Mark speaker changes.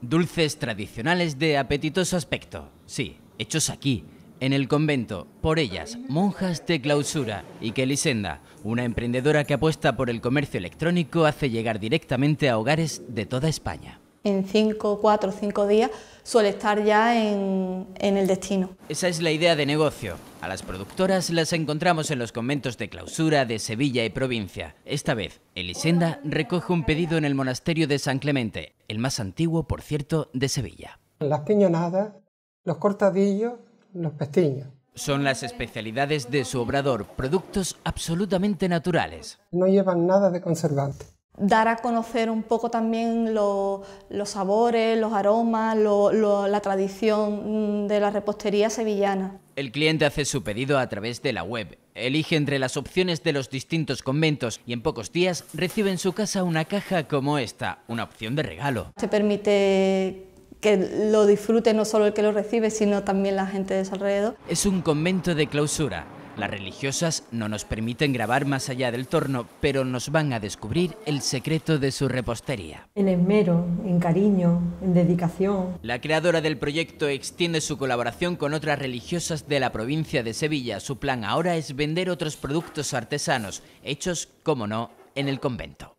Speaker 1: Dulces tradicionales de apetitoso aspecto, sí, hechos aquí, en el convento, por ellas, monjas de clausura, y que Lisenda, una emprendedora que apuesta por el comercio electrónico, hace llegar directamente a hogares de toda España.
Speaker 2: En 5, 4, cinco días suele estar ya en, el destino.
Speaker 1: Esa es la idea de negocio. A las productoras las encontramos en los conventos de clausura de Sevilla y provincia. Esta vez, Elisenda recoge un pedido en el monasterio de San Clemente, el más antiguo, por cierto, de Sevilla.
Speaker 3: Las piñonadas, los cortadillos, los pestiños.
Speaker 1: Son las especialidades de su obrador, productos absolutamente naturales.
Speaker 3: No llevan nada de conservante
Speaker 2: dar a conocer un poco también los sabores, los aromas, la tradición mm, de la repostería sevillana.
Speaker 1: El cliente hace su pedido a través de la web, elige entre las opciones de los distintos conventos y en pocos días recibe en su casa una caja como esta, una opción de regalo.
Speaker 2: Se permite que lo disfrute no solo el que lo recibe, sino también la gente de su alrededor.
Speaker 1: Es un convento de clausura, las religiosas no nos permiten grabar más allá del torno, pero nos van a descubrir el secreto de su repostería.
Speaker 2: En enmero, en cariño, en dedicación.
Speaker 1: La creadora del proyecto extiende su colaboración con otras religiosas de la provincia de Sevilla. Su plan ahora es vender otros productos artesanos, hechos, como no, en el convento.